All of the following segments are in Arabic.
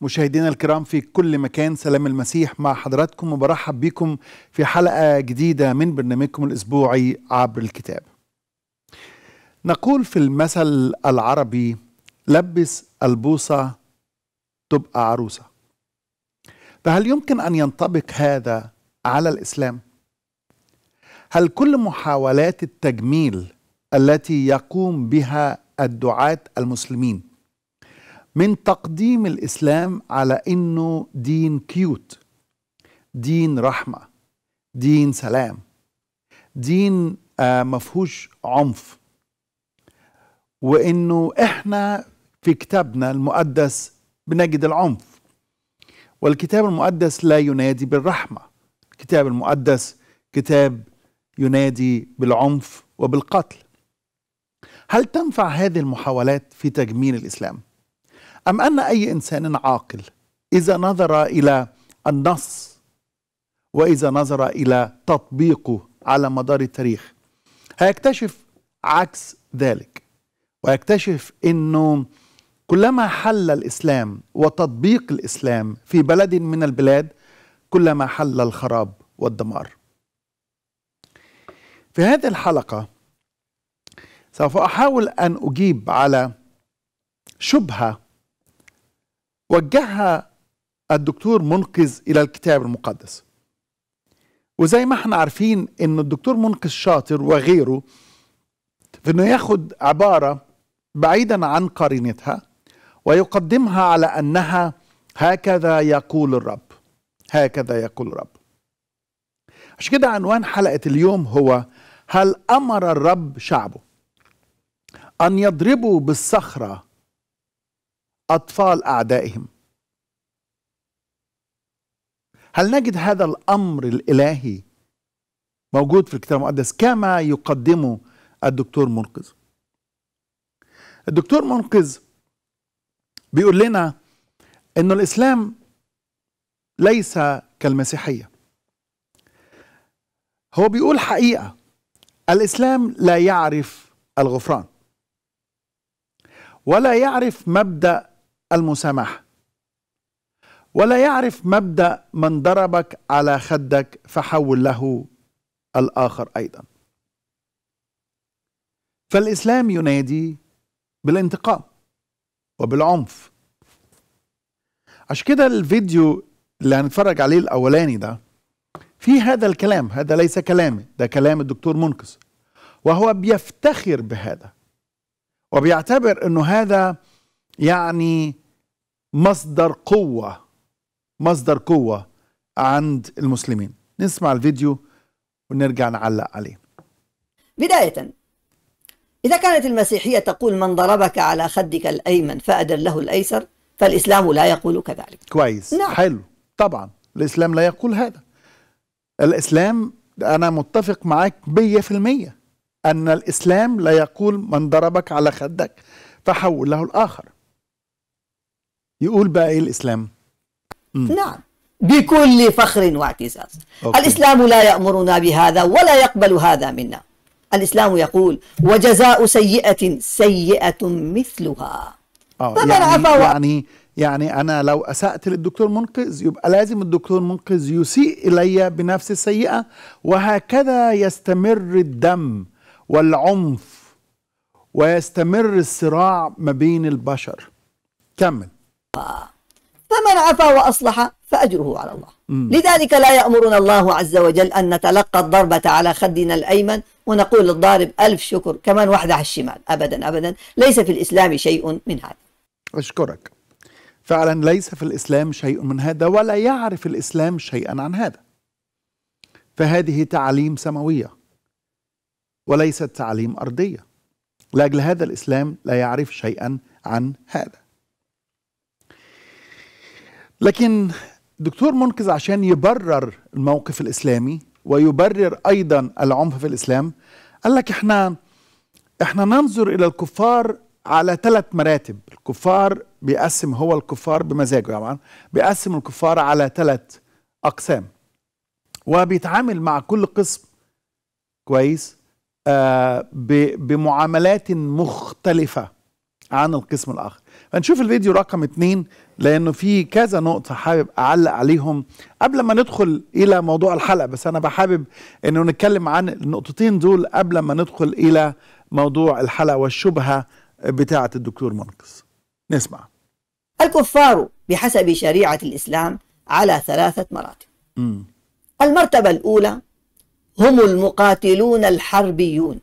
مشاهدينا الكرام في كل مكان سلام المسيح مع حضراتكم وبرحب بكم في حلقة جديدة من برنامجكم الأسبوعي عبر الكتاب نقول في المثل العربي لبس البوصة تبقى عروسة فهل يمكن أن ينطبق هذا على الإسلام؟ هل كل محاولات التجميل التي يقوم بها الدعاة المسلمين من تقديم الاسلام على انه دين كيوت دين رحمه دين سلام دين آه، مفهوش عنف وانه احنا في كتابنا المقدس بنجد العنف والكتاب المقدس لا ينادي بالرحمه الكتاب المقدس كتاب ينادي بالعنف وبالقتل هل تنفع هذه المحاولات في تجميل الاسلام أم أن أي إنسان عاقل إذا نظر إلى النص وإذا نظر إلى تطبيقه على مدار التاريخ هيكتشف عكس ذلك ويكتشف أنه كلما حل الإسلام وتطبيق الإسلام في بلد من البلاد كلما حل الخراب والدمار في هذه الحلقة سوف أحاول أن أجيب على شبهة وجهها الدكتور منقذ إلى الكتاب المقدس وزي ما احنا عارفين ان الدكتور منقذ شاطر وغيره في انه ياخد عبارة بعيدا عن قرينتها ويقدمها على انها هكذا يقول الرب هكذا يقول الرب عشان كده عنوان حلقة اليوم هو هل أمر الرب شعبه أن يضربوا بالصخرة أطفال أعدائهم هل نجد هذا الأمر الإلهي موجود في الكتاب المقدس كما يقدمه الدكتور منقذ الدكتور منقذ بيقول لنا أن الإسلام ليس كالمسيحية هو بيقول حقيقة الإسلام لا يعرف الغفران ولا يعرف مبدأ المسامحة ولا يعرف مبدأ من ضربك على خدك فحول له الآخر أيضا فالإسلام ينادي بالانتقام وبالعنف عشان كده الفيديو اللي هنتفرج عليه الأولاني ده في هذا الكلام هذا ليس كلامي ده كلام الدكتور منقذ وهو بيفتخر بهذا وبيعتبر انه هذا يعني مصدر قوة مصدر قوة عند المسلمين نسمع الفيديو ونرجع نعلق عليه بداية إذا كانت المسيحية تقول من ضربك على خدك الأيمن فأدر له الأيسر فالإسلام لا يقول كذلك كويس نعم. حلو طبعا الإسلام لا يقول هذا الإسلام أنا متفق معاك مية في المية أن الإسلام لا يقول من ضربك على خدك فحول له الآخر يقول بقى ايه الاسلام؟ مم. نعم بكل فخر واعتزاز أوكي. الاسلام لا يامرنا بهذا ولا يقبل هذا منا الاسلام يقول وجزاء سيئه سيئه مثلها آه يعني عفا يعني يعني انا لو اسات للدكتور منقذ يبقى لازم الدكتور منقذ يسيء الي بنفس السيئه وهكذا يستمر الدم والعنف ويستمر الصراع ما بين البشر كمل فمن عفا وأصلح فأجره على الله مم. لذلك لا يأمرنا الله عز وجل أن نتلقى الضربة على خدنا الأيمن ونقول الضارب ألف شكر كمان واحدة على الشمال أبدا أبدا ليس في الإسلام شيء من هذا أشكرك فعلا ليس في الإسلام شيء من هذا ولا يعرف الإسلام شيئا عن هذا فهذه تعاليم سماوية وليست تعاليم أرضية لأجل هذا الإسلام لا يعرف شيئا عن هذا لكن دكتور منقذ عشان يبرر الموقف الاسلامي ويبرر ايضا العنف في الاسلام قال لك احنا احنا ننظر الى الكفار على ثلاث مراتب الكفار بيقسم هو الكفار بمزاجه طبعا يعني بيقسم الكفار على ثلاث اقسام وبيتعامل مع كل قسم كويس آه بمعاملات مختلفه عن القسم الاخر هنشوف الفيديو رقم اثنين لانه في كذا نقطه حابب اعلق عليهم قبل ما ندخل الى موضوع الحلقه بس انا بحابب انه نتكلم عن النقطتين دول قبل ما ندخل الى موضوع الحلقه والشبهه بتاعه الدكتور منقذ نسمع الكفار بحسب شريعه الاسلام على ثلاثه مراتب المرتبه الاولى هم المقاتلون الحربيون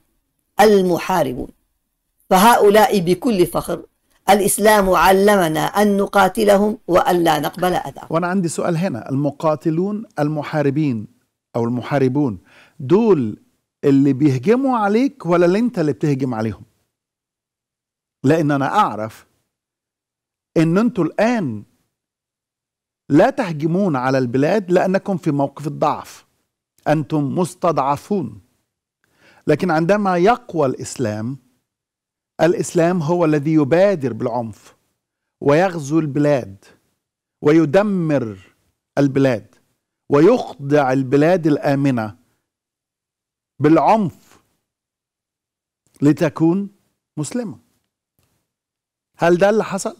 المحاربون فهؤلاء بكل فخر الإسلام علمنا أن نقاتلهم وأن لا نقبل أذاهم وأنا عندي سؤال هنا المقاتلون المحاربين أو المحاربون دول اللي بيهجموا عليك ولا اللي أنت اللي بتهجم عليهم لأن أنا أعرف أن أنتوا الآن لا تهجمون على البلاد لأنكم في موقف الضعف أنتم مستضعفون لكن عندما يقوى الإسلام الاسلام هو الذي يبادر بالعنف ويغزو البلاد ويدمر البلاد ويخضع البلاد الامنه بالعنف لتكون مسلمه هل ده اللي حصل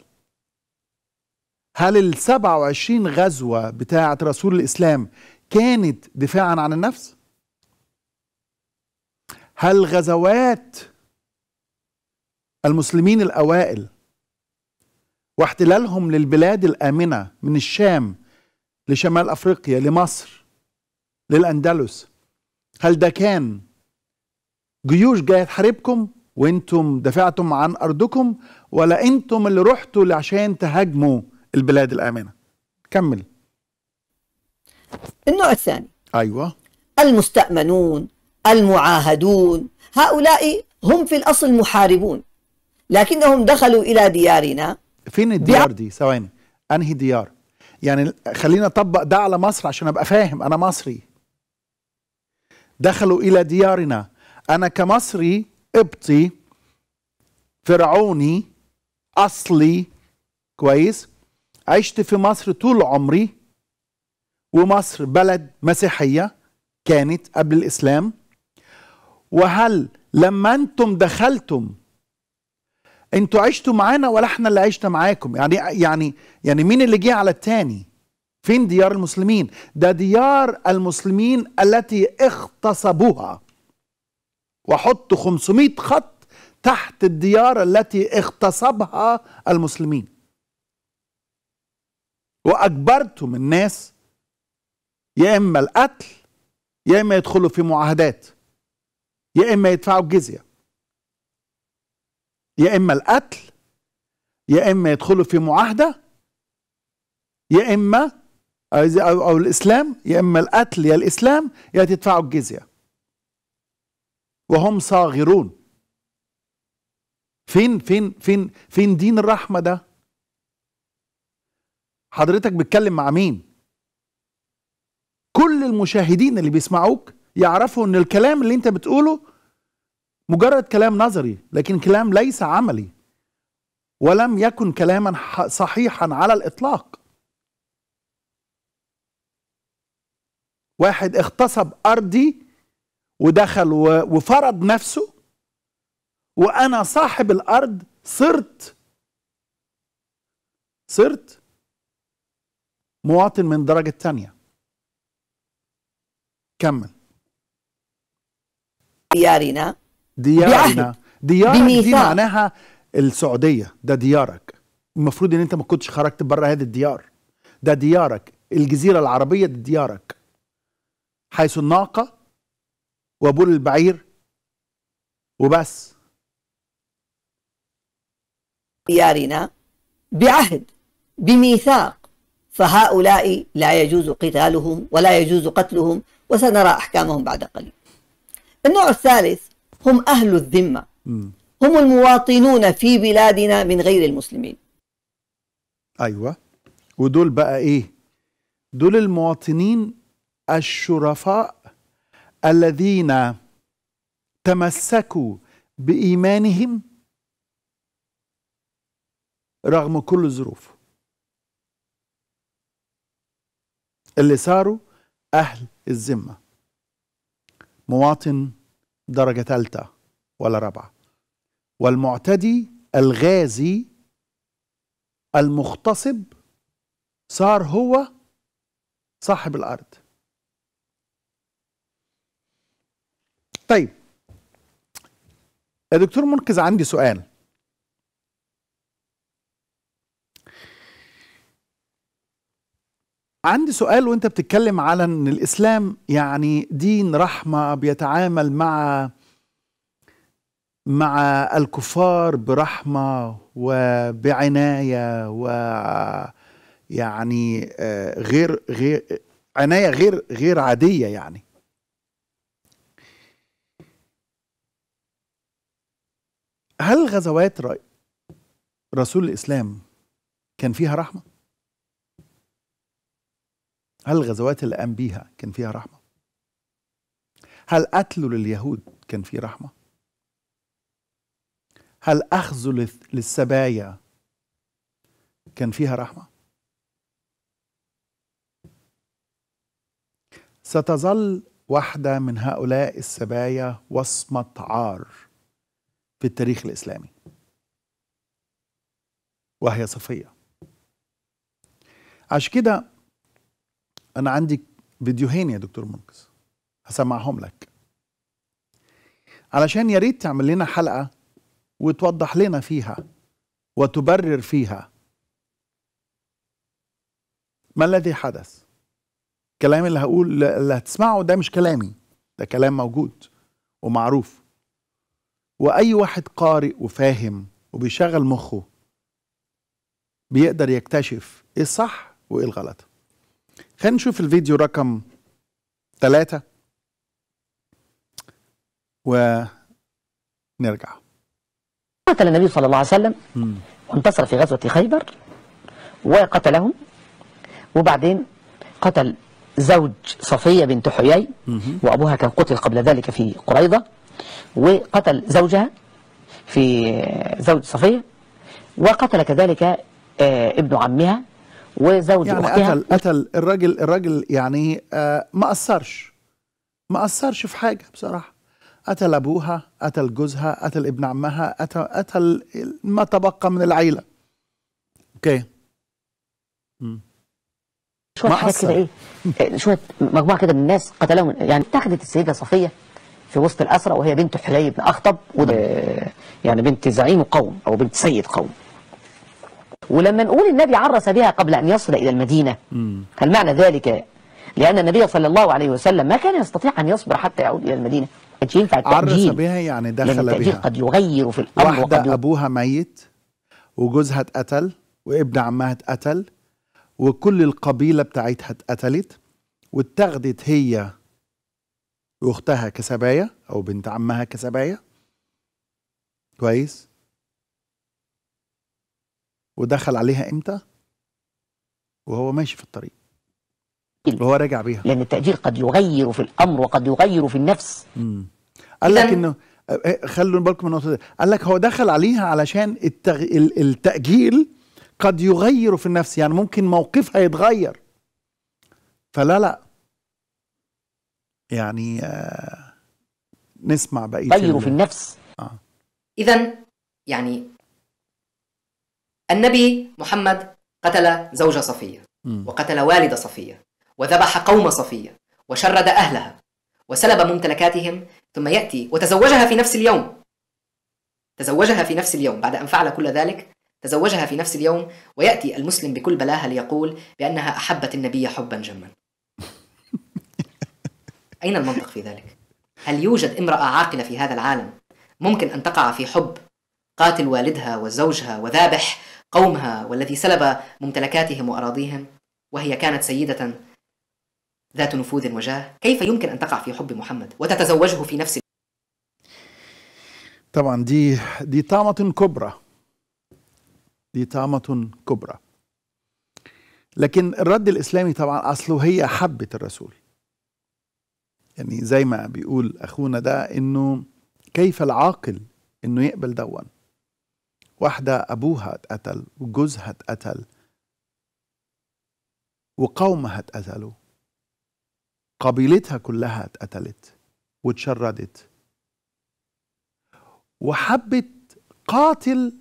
هل ال 27 غزوه بتاعه رسول الاسلام كانت دفاعا عن النفس هل غزوات المسلمين الأوائل واحتلالهم للبلاد الآمنة من الشام لشمال أفريقيا لمصر للأندلس هل ده كان جيوش جاية تحاربكم وانتم دفعتم عن أرضكم ولا انتم اللي رحتوا عشان تهاجموا البلاد الآمنة كمل النوع الثاني أيوة المستأمنون المعاهدون هؤلاء هم في الأصل محاربون لكنهم دخلوا إلى ديارنا فين الديار دي ثواني أنهي ديار يعني خلينا أطبق ده على مصر عشان أبقى فاهم أنا مصري دخلوا إلى ديارنا أنا كمصري قبطي فرعوني أصلي كويس عشت في مصر طول عمري ومصر بلد مسيحية كانت قبل الإسلام وهل لما أنتم دخلتم انتوا عشتوا معانا ولا احنا اللي عشنا معاكم يعني يعني يعني مين اللي جه على التاني فين ديار المسلمين ده ديار المسلمين التي اغتصبوها وحط 500 خط تحت الديار التي اغتصبها المسلمين واجبرتم الناس يا اما القتل يا اما يدخلوا في معاهدات يا اما يدفعوا الجزيه يا اما القتل يا اما يدخلوا في معاهده يا اما او, أو الاسلام يا اما القتل يا الاسلام يا تدفعوا الجزيه وهم صاغرون فين فين فين فين دين الرحمه ده حضرتك بتتكلم مع مين كل المشاهدين اللي بيسمعوك يعرفوا ان الكلام اللي انت بتقوله مجرد كلام نظري لكن كلام ليس عملي ولم يكن كلاما صحيحا على الاطلاق واحد اغتصب ارضي ودخل وفرض نفسه وانا صاحب الارض صرت صرت مواطن من الدرجه الثانيه كمل يارينا ديارنا يعني ديار دي معناها السعوديه ده ديارك المفروض ان انت ما كنتش خرجت بره هذه الديار ده ديارك الجزيره العربيه دي ديارك حيث الناقه وبول البعير وبس ديارنا بعهد بميثاق فهؤلاء لا يجوز قتالهم ولا يجوز قتلهم وسنرى احكامهم بعد قليل النوع الثالث هم أهل الذمة هم المواطنون في بلادنا من غير المسلمين أيوة ودول بقى إيه دول المواطنين الشرفاء الذين تمسكوا بإيمانهم رغم كل الظروف اللي صاروا أهل الذمة مواطن درجة ثالثة ولا رابعة والمعتدي الغازي المغتصب صار هو صاحب الأرض طيب يا دكتور منقذ عندي سؤال عندي سؤال وانت بتتكلم على ان الاسلام يعني دين رحمه بيتعامل مع مع الكفار برحمه وبعنايه ويعني آه، غير غير عنايه غير غير عاديه يعني هل غزوات رسول الاسلام كان فيها رحمه هل الغزوات اللي قام بيها كان فيها رحمة؟ هل قتله لليهود كان فيه رحمة؟ هل أخذه للسبايا كان فيها رحمة؟ ستظل واحدة من هؤلاء السبايا وصمة عار في التاريخ الإسلامي وهي صفية عشان كده انا عندي فيديوهين يا دكتور منقذ هسمعهم لك علشان يا ريت تعمل لنا حلقه وتوضح لنا فيها وتبرر فيها ما الذي حدث الكلام اللي هقول اللي هتسمعه ده مش كلامي ده كلام موجود ومعروف واي واحد قارئ وفاهم وبيشغل مخه بيقدر يكتشف ايه الصح وايه الغلط خلينا نشوف الفيديو رقم ثلاثة ونرجع قتل النبي صلى الله عليه وسلم وانتصر في غزوة خيبر وقتلهم وبعدين قتل زوج صفية بنت حيي وأبوها كان قتل قبل ذلك في قريضة وقتل زوجها في زوج صفية وقتل كذلك آه، ابن عمها وزوجي يعني أختها قتل قتل الراجل الراجل يعني آه ما قصرش ما قصرش في حاجه بصراحه قتل ابوها قتل جوزها قتل ابن عمها قتل قتل ما تبقى من العيله اوكي م. شويه حاجات كده إيه،, ايه شويه مجموعه كده من الناس قتلهم يعني اتخذت السيده صفيه في وسط الاسرى وهي بنت حلي بن اخطب وده يعني بنت زعيم قوم او بنت سيد قوم ولما نقول النبي عرس بها قبل أن يصل إلى المدينة هل معنى ذلك لأن النبي صلى الله عليه وسلم ما كان يستطيع أن يصبر حتى يعود إلى المدينة كانش ينفع عرس بها يعني دخل بها قد يغير في الأمر واحدة أبوها ميت وجوزها اتقتل وابن عمها اتقتل وكل القبيلة بتاعتها اتقتلت واتخذت هي واختها كسبايا أو بنت عمها كسبايا كويس ودخل عليها امتى وهو ماشي في الطريق طيب. وهو راجع بيها لان التقدير قد يغير في الامر وقد يغير في النفس امم قال لك انه إيه، إيه، خلوا بالكم من النقطه دي قال لك هو دخل عليها علشان التغ... التاجيل قد يغير في النفس يعني ممكن موقفها يتغير فلا لا يعني آه نسمع بقيه غيروا في النفس آه. اذا يعني النبي محمد قتل زوج صفية وقتل والد صفية وذبح قوم صفية وشرد أهلها وسلب ممتلكاتهم ثم يأتي وتزوجها في نفس اليوم تزوجها في نفس اليوم بعد أن فعل كل ذلك تزوجها في نفس اليوم ويأتي المسلم بكل بلاهة ليقول بأنها أحبت النبي حبا جما أين المنطق في ذلك؟ هل يوجد امرأة عاقلة في هذا العالم ممكن أن تقع في حب قاتل والدها وزوجها وذابح قومها والذي سلب ممتلكاتهم واراضيهم وهي كانت سيده ذات نفوذ وجاه كيف يمكن ان تقع في حب محمد وتتزوجه في نفس طبعا دي دي طامه كبرى دي طامه كبرى لكن الرد الاسلامي طبعا اصله هي حبه الرسول يعني زي ما بيقول اخونا ده انه كيف العاقل انه يقبل دون واحدة أبوها اتقتل وجوزها اتقتل وقومها اتقتلوا قبيلتها كلها اتقتلت وتشردت وحبت قاتل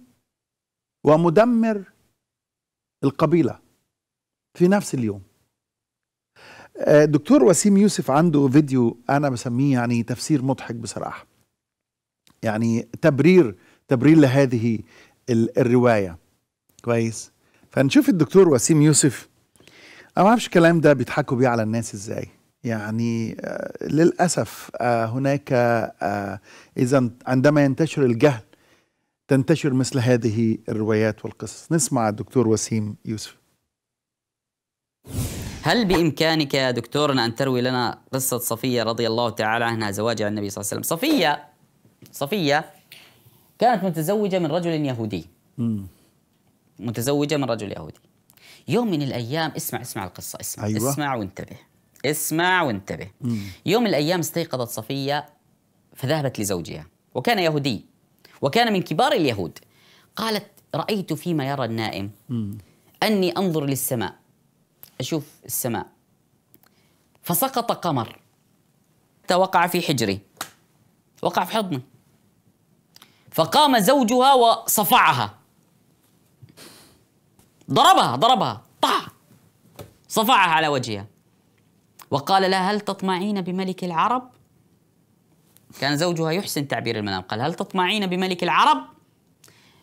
ومدمر القبيلة في نفس اليوم آه، دكتور وسيم يوسف عنده فيديو أنا بسميه يعني تفسير مضحك بصراحة يعني تبرير تبرير لهذه الروايه كويس فنشوف الدكتور وسيم يوسف انا ما اعرفش الكلام ده بيضحكوا بيه على الناس ازاي يعني آه، للاسف آه، هناك آه، اذا عندما ينتشر الجهل تنتشر مثل هذه الروايات والقصص نسمع الدكتور وسيم يوسف هل بامكانك يا دكتورنا ان تروي لنا قصه صفيه رضي الله تعالى عنها زواجها النبي صلى الله عليه وسلم صفيه صفيه كانت متزوجة من رجل يهودي مم. متزوجة من رجل يهودي يوم من الأيام اسمع اسمع القصة اسمع أيوة. اسمع وانتبه اسمع وانتبه مم. يوم من الأيام استيقظت صفية فذهبت لزوجها وكان يهودي وكان من كبار اليهود قالت رأيت فيما يرى النائم مم. أني أنظر للسماء أشوف السماء فسقط قمر وقع في حجري وقع في حضني فقام زوجها وصفعها ضربها ضربها طح صفعها على وجهها وقال لها هل تطمعين بملك العرب؟ كان زوجها يحسن تعبير المنام قال هل تطمعين بملك العرب؟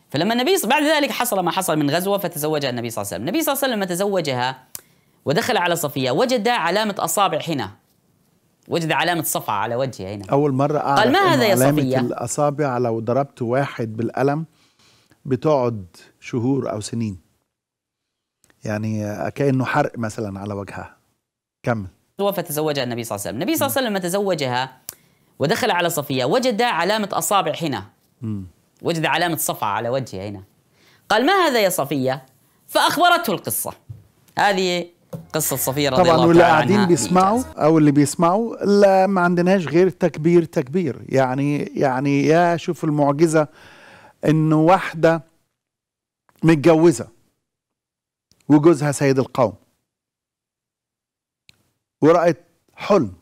فلما النبي بعد ذلك حصل ما حصل من غزوة فتزوجها النبي صلى الله عليه وسلم النبي صلى الله عليه وسلم لما تزوجها ودخل على صفية وجد علامة أصابع حنة وجد علامة صفعة على وجهي هنا أول مرة أعرف قال ما هذا يا علامة صفية الأصابع لو ضربت واحد بالقلم بتقعد شهور أو سنين يعني كأنه حرق مثلا على وجهها كمل تزوجها النبي صلى الله عليه وسلم النبي صلى الله عليه وسلم لما تزوجها ودخل على صفية وجد علامة أصابع هنا م. وجد علامة صفعة على وجهي هنا قال ما هذا يا صفية فأخبرته القصة هذه قصة صفية رضي طبعا واللي قاعدين بيسمعوا او اللي بيسمعوا لا ما عندناش غير تكبير تكبير يعني يعني يا شوف المعجزة انه واحدة متجوزة وجوزها سيد القوم ورأت حلم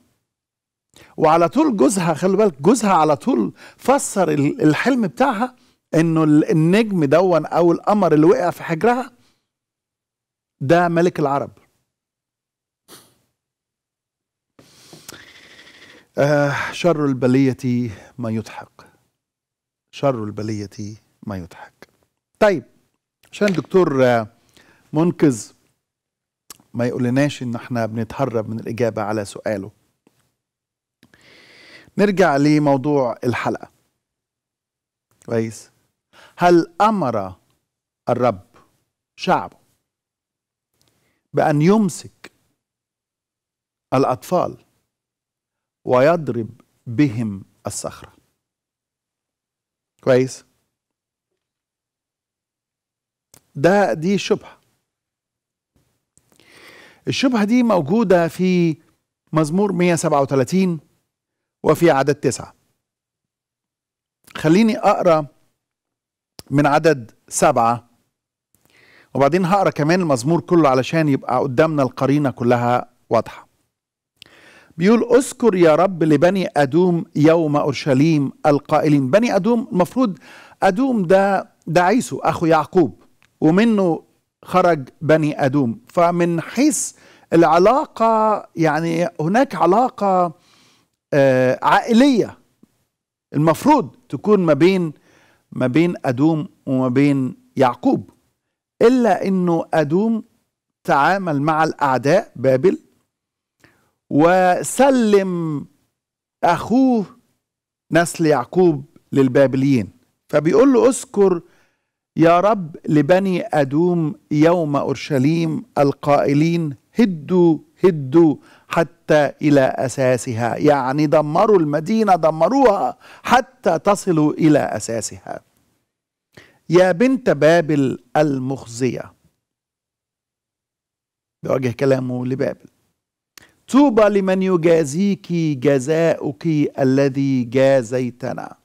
وعلى طول جوزها خلي بالك جوزها على طول فسر الحلم بتاعها انه النجم دون او القمر اللي وقع في حجرها ده ملك العرب آه شر البلية ما يضحك شر البلية ما يضحك طيب عشان الدكتور آه، منقذ ما يقولناش ان احنا بنتهرب من الاجابة على سؤاله نرجع لموضوع الحلقة كويس هل امر الرب شعبه بان يمسك الاطفال ويضرب بهم الصخرة كويس ده دي شبهة الشبهة دي موجودة في مزمور 137 وفي عدد تسعة خليني أقرأ من عدد سبعة وبعدين هقرأ كمان المزمور كله علشان يبقى قدامنا القرينة كلها واضحة بيقول اذكر يا رب لبني أدوم يوم أورشليم القائلين بني أدوم المفروض أدوم ده ده عيسو أخو يعقوب ومنه خرج بني أدوم فمن حيث العلاقة يعني هناك علاقة آه، عائلية المفروض تكون ما بين ما بين أدوم وما بين يعقوب إلا أنه أدوم تعامل مع الأعداء بابل وسلم اخوه نسل يعقوب للبابليين فبيقول له اذكر يا رب لبني ادوم يوم اورشليم القائلين هدوا هدوا حتى الى اساسها يعني دمروا المدينه دمروها حتى تصلوا الى اساسها يا بنت بابل المخزيه بيوجه كلامه لبابل طوبى لمن يجازيك جزاؤك الذي جازيتنا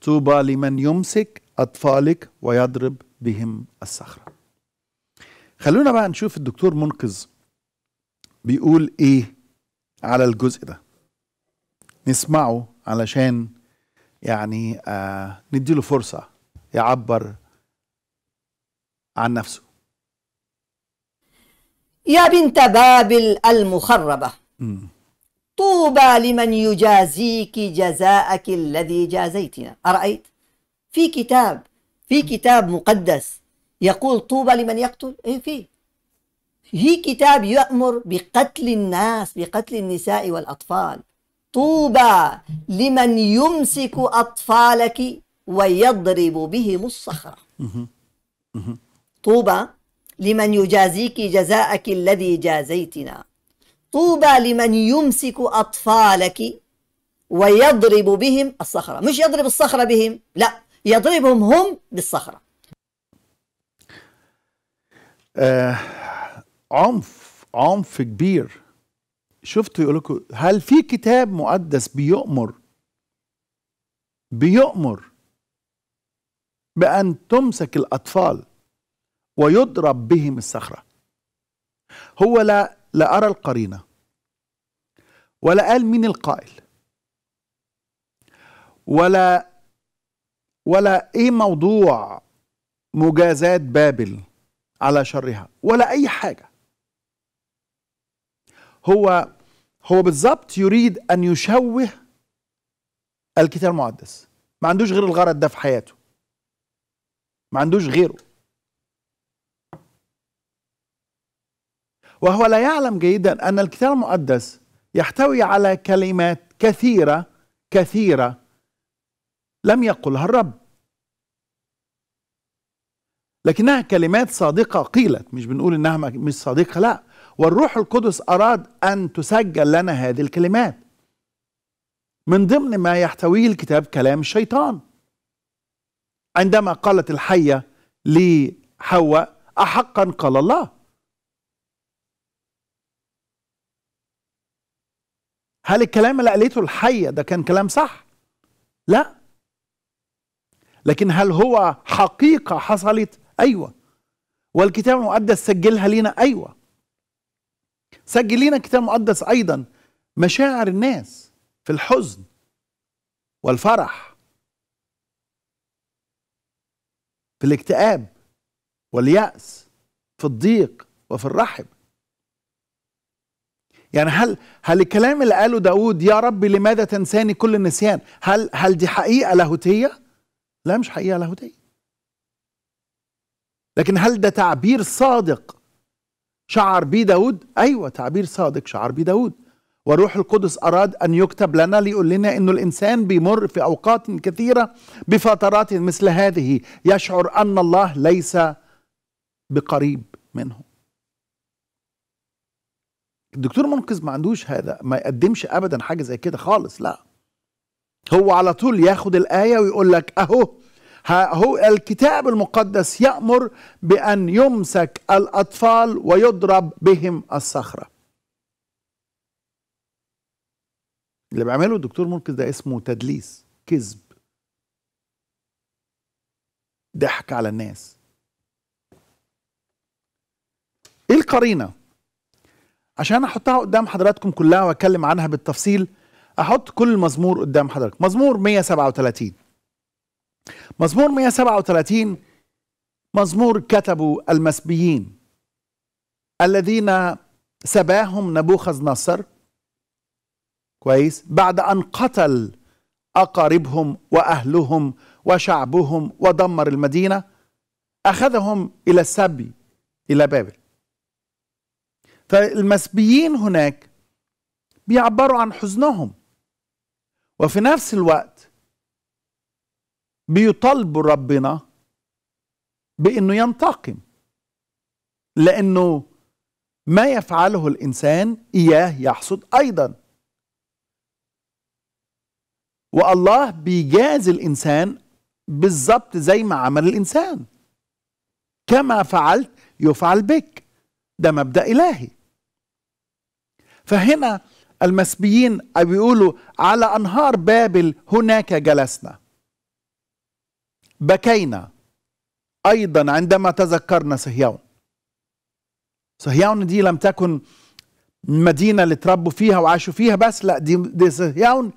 طوبى لمن يمسك أطفالك ويضرب بهم الصخرة خلونا بقى نشوف الدكتور منقذ بيقول إيه على الجزء ده نسمعه علشان يعني آه نديله فرصة يعبر عن نفسه يا بنت بابل المخربة طوبى لمن يجازيك جزاءك الذي جازيتنا أرأيت في كتاب في كتاب مقدس يقول طوبى لمن يقتل ايه في في كتاب يأمر بقتل الناس بقتل النساء والأطفال طوبى لمن يمسك أطفالك ويضرب بهم الصخرة طوبى لمن يجازيك جزاءك الذي جازيتنا طوبى لمن يمسك أطفالك ويضرب بهم الصخرة مش يضرب الصخرة بهم لا يضربهم هم بالصخرة آه عنف عنف كبير شفتوا يقول لكم هل في كتاب مقدس بيؤمر بيؤمر بأن تمسك الأطفال ويضرب بهم الصخرة هو لا لا أرى القرينة ولا قال مين القائل ولا ولا ايه موضوع مجازات بابل على شرها ولا اي حاجه هو هو بالظبط يريد ان يشوه الكتاب المقدس ما عندوش غير الغرض ده في حياته ما عندوش غيره وهو لا يعلم جيدا أن الكتاب المقدس يحتوي على كلمات كثيرة كثيرة لم يقلها الرب لكنها كلمات صادقة قيلت مش بنقول إنها مش صادقة لا والروح القدس أراد أن تسجل لنا هذه الكلمات من ضمن ما يحتويه الكتاب كلام الشيطان عندما قالت الحية لحواء أحقا قال الله هل الكلام اللي قالته الحية ده كان كلام صح؟ لا لكن هل هو حقيقة حصلت؟ أيوة والكتاب المقدس سجلها لينا أيوة سجل لنا الكتاب المقدس أيضا مشاعر الناس في الحزن والفرح في الاكتئاب واليأس في الضيق وفي الرحب يعني هل هل الكلام اللي قاله داود يا رب لماذا تنساني كل النسيان هل هل دي حقيقة لاهوتية لا مش حقيقة لاهوتية لكن هل ده تعبير صادق شعر بيه داود أيوة تعبير صادق شعر بيه داود والروح القدس أراد أن يكتب لنا ليقول لنا أنه الإنسان بيمر في أوقات كثيرة بفترات مثل هذه يشعر أن الله ليس بقريب منه الدكتور منقذ ما عندوش هذا ما يقدمش ابدا حاجه زي كده خالص لا هو على طول ياخد الايه ويقول لك اهو هو الكتاب المقدس يأمر بأن يمسك الأطفال ويضرب بهم الصخرة اللي بيعمله الدكتور منقذ ده اسمه تدليس كذب ضحك على الناس ايه القرينه عشان احطها قدام حضراتكم كلها واتكلم عنها بالتفصيل احط كل مزمور قدام حضرتك مزمور 137 مزمور 137 مزمور كتبوا المسبيين الذين سباهم نبوخذ نصر كويس بعد ان قتل اقاربهم واهلهم وشعبهم ودمر المدينه اخذهم الى السبي الى بابل فالمسبيين هناك بيعبروا عن حزنهم وفي نفس الوقت بيطالبوا ربنا بانه ينتقم لانه ما يفعله الانسان اياه يحصد ايضا والله بيجاز الانسان بالظبط زي ما عمل الانسان كما فعلت يفعل بك ده مبدا الهي فهنا المسبيين بيقولوا على أنهار بابل هناك جلسنا بكينا أيضا عندما تذكرنا صهيون صهيون دي لم تكن مدينة اللي تربوا فيها وعاشوا فيها بس لا دي, دي صهيون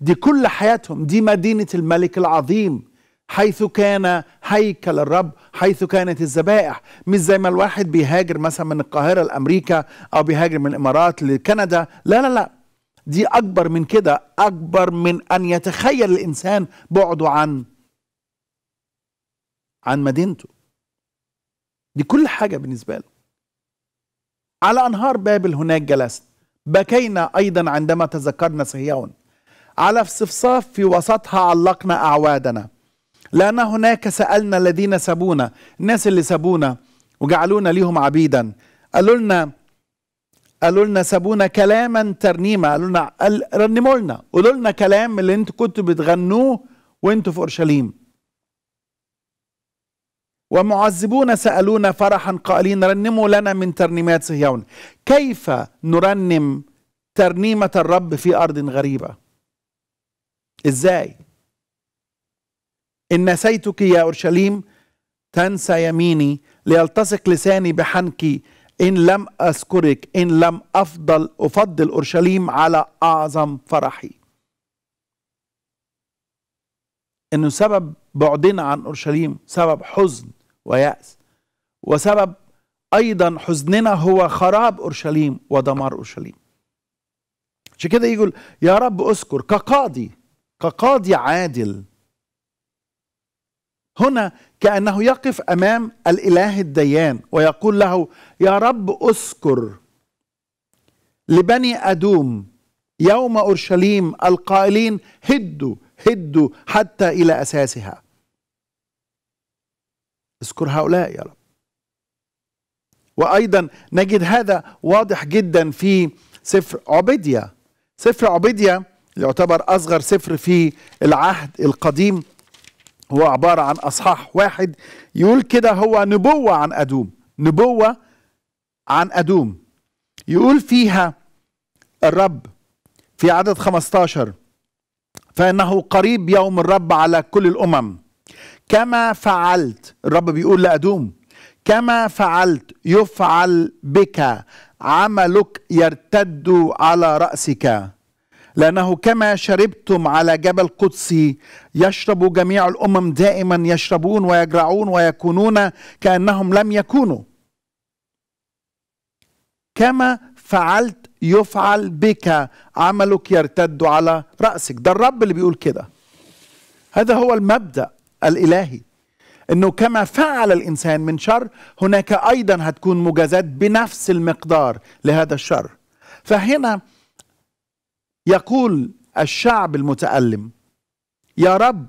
دي كل حياتهم دي مدينة الملك العظيم حيث كان هيكل الرب حيث كانت الذبائح مش زي ما الواحد بيهاجر مثلا من القاهرة لأمريكا أو بيهاجر من الإمارات لكندا لا لا لا دي أكبر من كده أكبر من أن يتخيل الإنسان بعده عن عن مدينته دي كل حاجة بالنسبة له على أنهار بابل هناك جلست بكينا أيضا عندما تذكرنا صهيون على صفصاف في وسطها علقنا أعوادنا لأن هناك سألنا الذين سبونا الناس اللي سبونا وجعلونا ليهم عبيدا قالوا لنا قالوا لنا سابونا كلاما ترنيمه قالوا لنا رنموا لنا قولوا لنا كلام اللي انتوا كنتوا بتغنوه وانتوا في اورشليم ومعذبون سالونا فرحا قائلين رنموا لنا من ترنيمات صهيون كيف نرنم ترنيمه الرب في ارض غريبه ازاي إن نسيتك يا أورشليم تنسى يميني ليلتصق لساني بحنكي إن لم أذكرك إن لم أفضل أفضل أورشليم على أعظم فرحي إنه سبب بعدنا عن أورشليم سبب حزن ويأس وسبب أيضا حزننا هو خراب أورشليم ودمار أورشليم عشان كده يقول يا رب أذكر كقاضي كقاضي عادل هنا كأنه يقف أمام الإله الديان ويقول له يا رب أذكر لبني أدوم يوم أورشليم القائلين هدوا هدوا حتى إلى أساسها اذكر هؤلاء يا رب وأيضا نجد هذا واضح جدا في سفر عبيديا سفر عبيديا يعتبر أصغر سفر في العهد القديم هو عبارة عن أصحاح واحد يقول كده هو نبوة عن أدوم نبوة عن أدوم يقول فيها الرب في عدد 15 فإنه قريب يوم الرب على كل الأمم كما فعلت الرب بيقول لأدوم كما فعلت يفعل بك عملك يرتد على رأسك لأنه كما شربتم على جبل قدسي يشرب جميع الأمم دائما يشربون ويجرعون ويكونون كأنهم لم يكونوا كما فعلت يفعل بك عملك يرتد على رأسك ده الرب اللي بيقول كده هذا هو المبدأ الإلهي انه كما فعل الانسان من شر هناك ايضا هتكون مجازات بنفس المقدار لهذا الشر فهنا يقول الشعب المتألم يا رب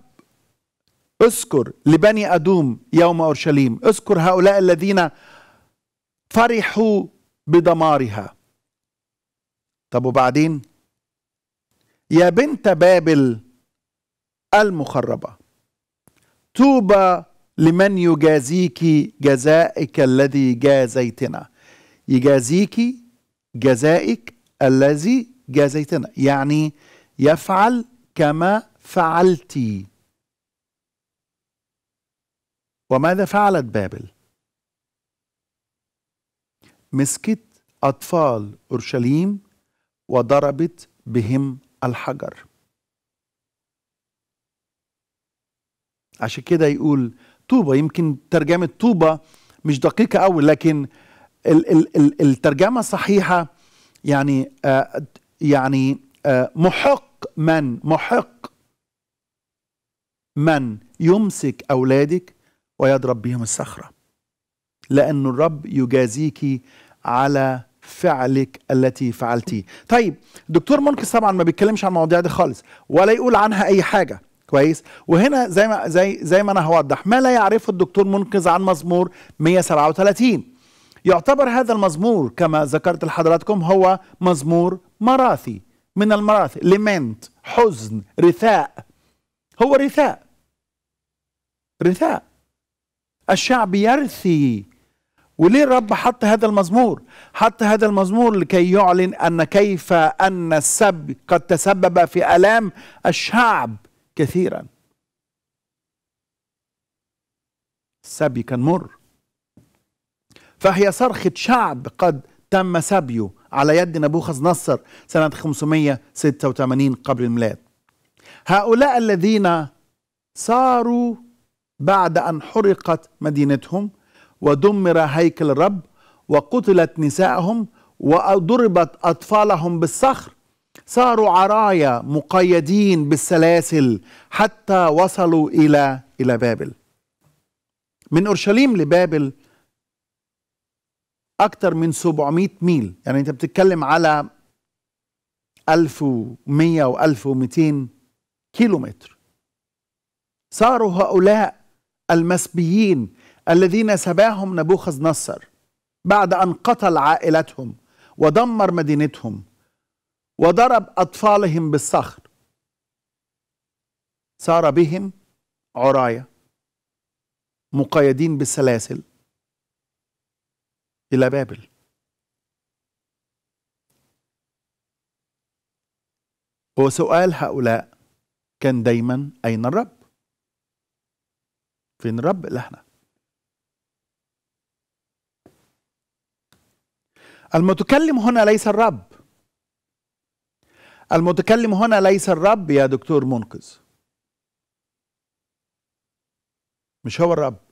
اذكر لبني أدوم يوم أورشليم اذكر هؤلاء الذين فرحوا بدمارها طب وبعدين يا بنت بابل المخربة توبى لمن يجازيك جزائك الذي جازيتنا يجازيك جزائك الذي جازيتنا يعني يفعل كما فعلت وماذا فعلت بابل مسكت أطفال أورشليم وضربت بهم الحجر عشان كده يقول طوبة يمكن ترجمة طوبة مش دقيقة أوي لكن الترجمة الصحيحة يعني آه، يعني آه، محق من محق من يمسك أولادك ويضرب بهم الصخرة لأن الرب يجازيك على فعلك التي فعلتيه طيب دكتور منقذ طبعا ما بيتكلمش عن المواضيع دي خالص ولا يقول عنها اي حاجه كويس وهنا زي ما زي زي ما انا هوضح ما لا يعرفه الدكتور منقذ عن مزمور 137 يعتبر هذا المزمور كما ذكرت لحضراتكم هو مزمور مراثي من المراثي لمنت حزن رثاء هو رثاء رثاء الشعب يرثي وليه الرب حط هذا المزمور حط هذا المزمور لكي يعلن أن كيف أن السب قد تسبب في ألام الشعب كثيرا السبي كان مر فهي صرخة شعب قد تم سبيه على يد نبوخذ نصر سنة 586 قبل الميلاد هؤلاء الذين صاروا بعد أن حرقت مدينتهم ودمر هيكل الرب وقتلت نسائهم وضربت أطفالهم بالصخر صاروا عرايا مقيدين بالسلاسل حتى وصلوا إلى إلى بابل من أورشليم لبابل اكتر من 700 ميل يعني انت بتتكلم على 1100 و 1200 كيلو متر صاروا هؤلاء المسبيين الذين سباهم نبوخذ نصر بعد أن قتل عائلتهم ودمر مدينتهم وضرب أطفالهم بالصخر صار بهم عرايا مقيدين بالسلاسل إلى بابل وسؤال هؤلاء كان دايما أين الرب؟ فين الرب اللي احنا؟ المتكلم هنا ليس الرب المتكلم هنا ليس الرب يا دكتور منقذ مش هو الرب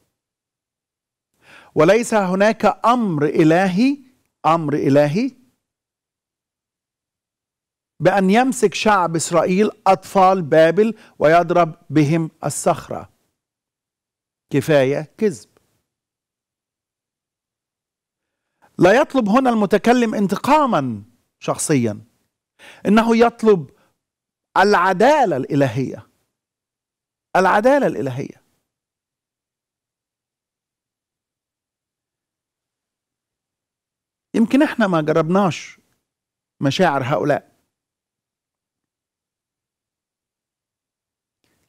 وليس هناك امر الهي امر الهي بان يمسك شعب اسرائيل اطفال بابل ويضرب بهم الصخره كفايه كذب لا يطلب هنا المتكلم انتقاما شخصيا انه يطلب العداله الالهيه العداله الالهيه يمكن احنا ما جربناش مشاعر هؤلاء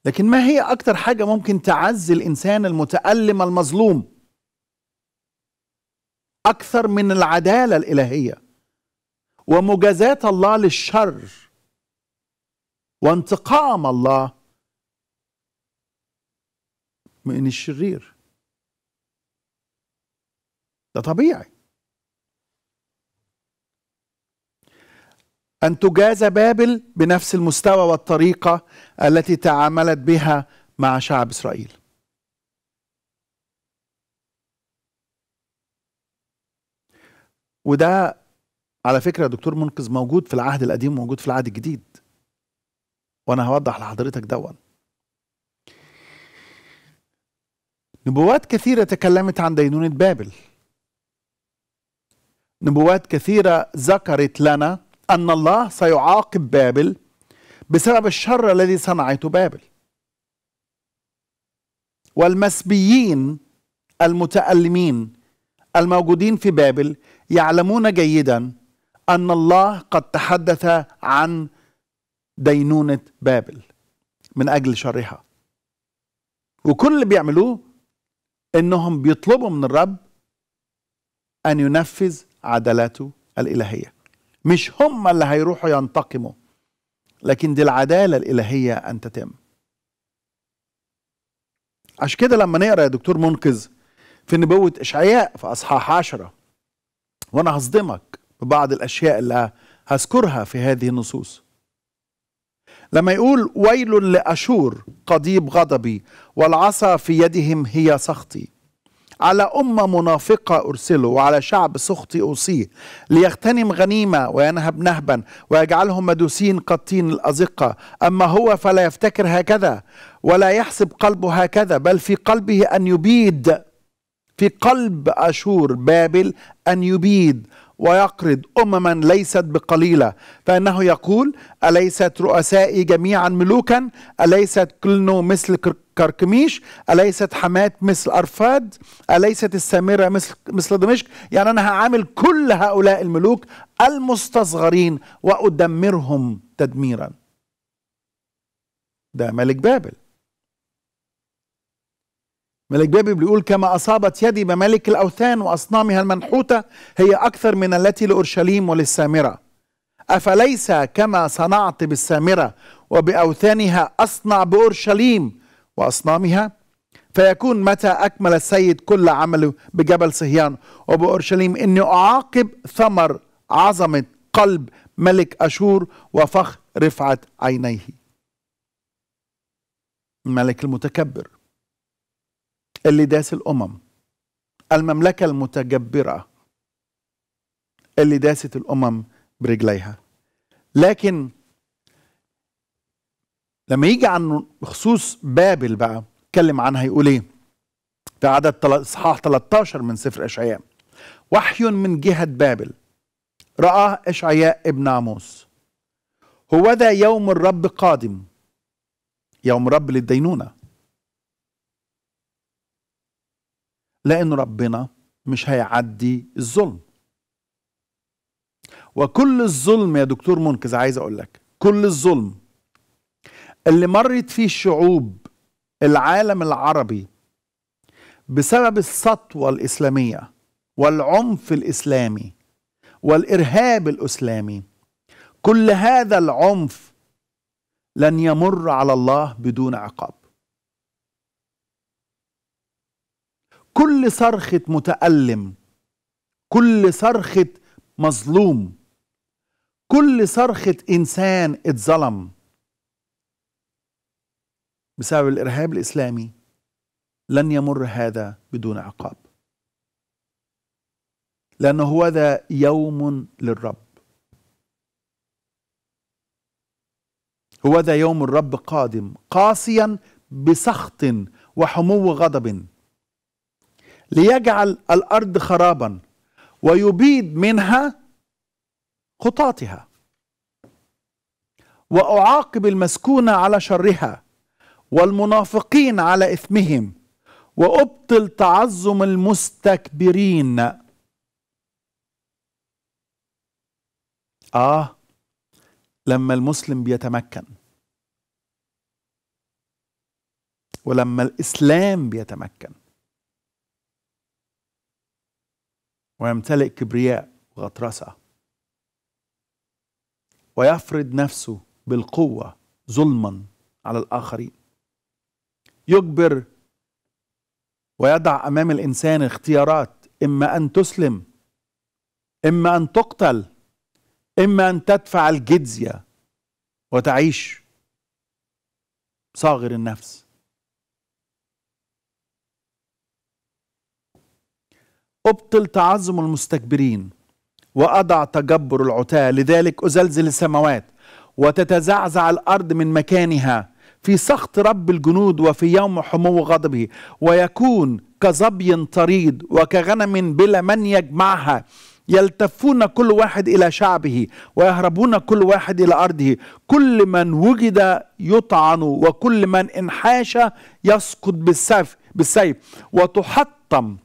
لكن ما هي اكتر حاجه ممكن تعزي الانسان المتالم المظلوم اكثر من العداله الالهيه ومجازاه الله للشر وانتقام الله من الشرير ده طبيعي أن تجاز بابل بنفس المستوى والطريقة التي تعاملت بها مع شعب إسرائيل وده على فكرة دكتور منقذ موجود في العهد القديم وموجود في العهد الجديد وأنا هوضح لحضرتك دون نبوات كثيرة تكلمت عن دينونة بابل نبوات كثيرة ذكرت لنا أن الله سيعاقب بابل بسبب الشر الذي صنعته بابل والمسبيين المتألمين الموجودين في بابل يعلمون جيدا أن الله قد تحدث عن دينونة بابل من أجل شرها وكل اللي بيعملوه إنهم بيطلبوا من الرب أن ينفذ عدلاته الإلهية مش هم اللي هيروحوا ينتقموا لكن دي العداله الالهيه ان تتم عشان كده لما نقرا يا دكتور منقذ في نبوه اشعياء في اصحاح عشرة وانا هصدمك ببعض الاشياء اللي هذكرها في هذه النصوص لما يقول ويل لاشور قضيب غضبي والعصا في يدهم هي سخطي على أمة منافقة أرسله وعلى شعب سخطي أوصيه ليغتنم غنيمة وينهب نهبا ويجعلهم مدوسين قطين الأزقة أما هو فلا يفتكر هكذا ولا يحسب قلبه هكذا بل في قلبه أن يبيد في قلب أشور بابل أن يبيد ويقرض أمما ليست بقليلة فإنه يقول أليست رؤسائي جميعا ملوكا أليست كلنو مثل كركميش أليست حماة مثل أرفاد أليست السامرة مثل, مثل دمشق يعني أنا هعامل كل هؤلاء الملوك المستصغرين وأدمرهم تدميرا ده ملك بابل ملك بابل بيقول كما أصابت يدي ممالك الأوثان وأصنامها المنحوتة هي أكثر من التي لأورشليم وللسامرة أفليس كما صنعت بالسامرة وبأوثانها أصنع بأورشليم وأصنامها فيكون متى أكمل السيد كل عمله بجبل صهيان وبأورشليم إني أعاقب ثمر عظمة قلب ملك أشور وفخ رفعة عينيه الملك المتكبر اللي داس الأمم المملكة المتجبرة اللي داست الأمم برجليها لكن لما يجي عن بخصوص بابل بقى اتكلم عنها يقول ايه في عدد اصحاح 13 من سفر اشعياء وحي من جهه بابل رآه اشعياء ابن عموس هو ذا يوم الرب قادم يوم رب للدينونه لان ربنا مش هيعدي الظلم وكل الظلم يا دكتور منقذ عايز اقول لك كل الظلم اللي مرت فيه الشعوب العالم العربي بسبب السطوه الاسلاميه والعنف الاسلامي والارهاب الاسلامي كل هذا العنف لن يمر على الله بدون عقاب كل صرخه متالم كل صرخه مظلوم كل صرخه انسان اتظلم بسبب الارهاب الاسلامي لن يمر هذا بدون عقاب لانه هذا يوم للرب هو ذا يوم الرب قادم قاسيا بسخط وحمو غضب ليجعل الارض خرابا ويبيد منها خطاتها واعاقب المسكونه على شرها والمنافقين على إثمهم وأبطل تعظم المستكبرين آه لما المسلم بيتمكن ولما الإسلام بيتمكن ويمتلئ كبرياء وغطرسة ويفرض نفسه بالقوة ظلما على الآخرين يجبر ويضع امام الانسان اختيارات اما ان تسلم اما ان تقتل اما ان تدفع الجزيه وتعيش صاغر النفس ابطل تعظم المستكبرين واضع تجبر العتاه لذلك ازلزل السماوات وتتزعزع الارض من مكانها في سخط رب الجنود وفي يوم حمو غضبه ويكون كظبي طريد وكغنم بلا من يجمعها يلتفون كل واحد الى شعبه ويهربون كل واحد الى ارضه كل من وجد يطعن وكل من انحاش يسقط بالسيف بالسيف وتحطم